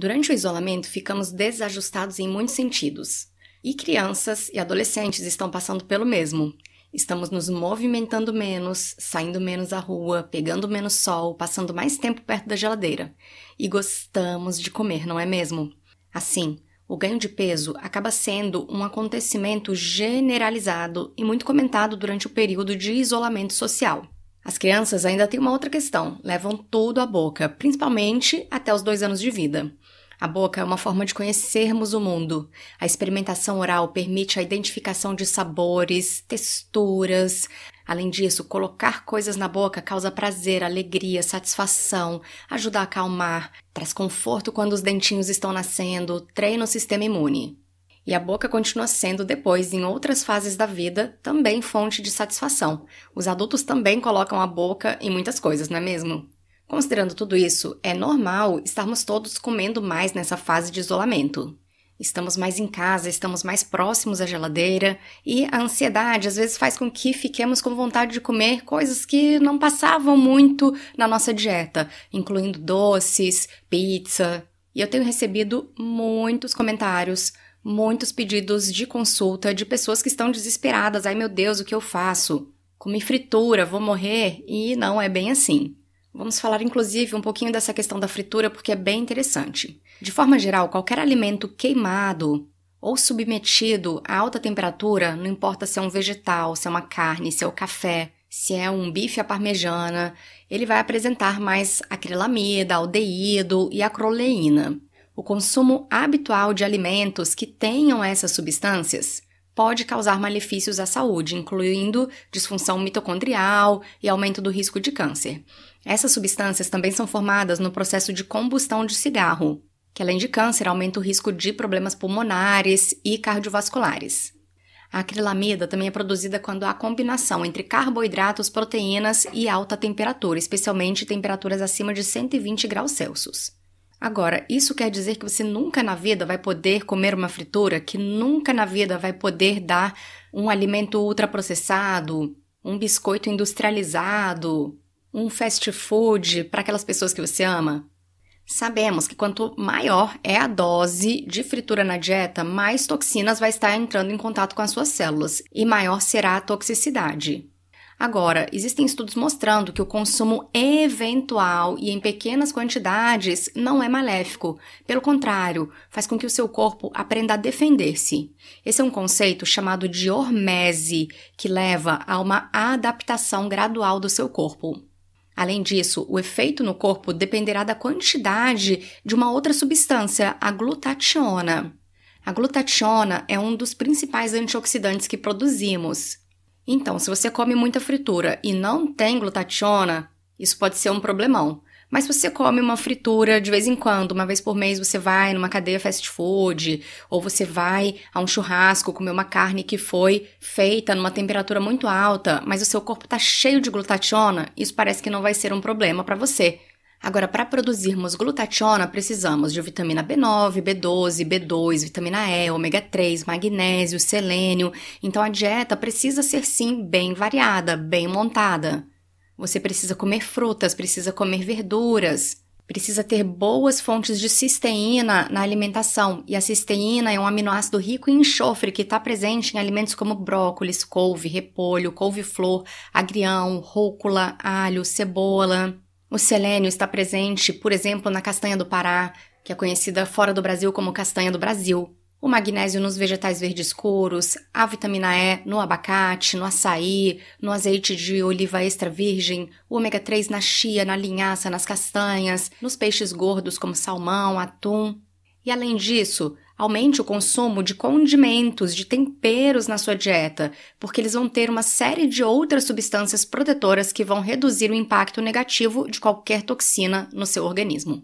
Durante o isolamento, ficamos desajustados em muitos sentidos. E crianças e adolescentes estão passando pelo mesmo. Estamos nos movimentando menos, saindo menos à rua, pegando menos sol, passando mais tempo perto da geladeira. E gostamos de comer, não é mesmo? Assim, o ganho de peso acaba sendo um acontecimento generalizado e muito comentado durante o período de isolamento social. As crianças ainda têm uma outra questão: levam tudo à boca, principalmente até os dois anos de vida. A boca é uma forma de conhecermos o mundo. A experimentação oral permite a identificação de sabores, texturas. Além disso, colocar coisas na boca causa prazer, alegria, satisfação, ajuda a acalmar, traz conforto quando os dentinhos estão nascendo, treina o sistema imune. E a boca continua sendo depois, em outras fases da vida, também fonte de satisfação. Os adultos também colocam a boca em muitas coisas, não é mesmo? Considerando tudo isso, é normal estarmos todos comendo mais nessa fase de isolamento. Estamos mais em casa, estamos mais próximos à geladeira e a ansiedade às vezes faz com que fiquemos com vontade de comer coisas que não passavam muito na nossa dieta, incluindo doces, pizza. E eu tenho recebido muitos comentários, muitos pedidos de consulta de pessoas que estão desesperadas: ai meu Deus, o que eu faço? Comi fritura, vou morrer? E não é bem assim. Vamos falar inclusive um pouquinho dessa questão da fritura porque é bem interessante. De forma geral, qualquer alimento queimado ou submetido a alta temperatura, não importa se é um vegetal, se é uma carne, se é o café, se é um bife à parmejana, ele vai apresentar mais acrilamida, aldeído e acroleína. O consumo habitual de alimentos que tenham essas substâncias pode causar malefícios à saúde, incluindo disfunção mitocondrial e aumento do risco de câncer. Essas substâncias também são formadas no processo de combustão de cigarro, que além de câncer aumenta o risco de problemas pulmonares e cardiovasculares. A acrilamida também é produzida quando há combinação entre carboidratos, proteínas e alta temperatura, especialmente temperaturas acima de 120 graus Celsius. Agora, isso quer dizer que você nunca na vida vai poder comer uma fritura, que nunca na vida vai poder dar um alimento ultraprocessado, um biscoito industrializado, um fast food para aquelas pessoas que você ama? Sabemos que quanto maior é a dose de fritura na dieta, mais toxinas vai estar entrando em contato com as suas células e maior será a toxicidade. Agora, existem estudos mostrando que o consumo eventual e em pequenas quantidades não é maléfico. Pelo contrário, faz com que o seu corpo aprenda a defender-se. Esse é um conceito chamado de hormese, que leva a uma adaptação gradual do seu corpo. Além disso, o efeito no corpo dependerá da quantidade de uma outra substância, a glutationa. A glutationa é um dos principais antioxidantes que produzimos. Então, se você come muita fritura e não tem glutationa, isso pode ser um problemão. Mas se você come uma fritura de vez em quando, uma vez por mês você vai numa cadeia fast food, ou você vai a um churrasco comer uma carne que foi feita numa temperatura muito alta, mas o seu corpo está cheio de glutationa, isso parece que não vai ser um problema para você. Agora, para produzirmos glutationa, precisamos de vitamina B9, B12, B2, vitamina E, ômega 3, magnésio, selênio. Então, a dieta precisa ser sim bem variada, bem montada. Você precisa comer frutas, precisa comer verduras, precisa ter boas fontes de cisteína na alimentação. E a cisteína é um aminoácido rico em enxofre que está presente em alimentos como brócolis, couve, repolho, couve-flor, agrião, rúcula, alho, cebola. O selênio está presente, por exemplo, na castanha do Pará, que é conhecida fora do Brasil como castanha do Brasil, o magnésio nos vegetais verdes escuros, a vitamina E no abacate, no açaí, no azeite de oliva extra virgem, o ômega 3 na chia, na linhaça, nas castanhas, nos peixes gordos como salmão, atum. E além disso, Aumente o consumo de condimentos, de temperos na sua dieta, porque eles vão ter uma série de outras substâncias protetoras que vão reduzir o impacto negativo de qualquer toxina no seu organismo.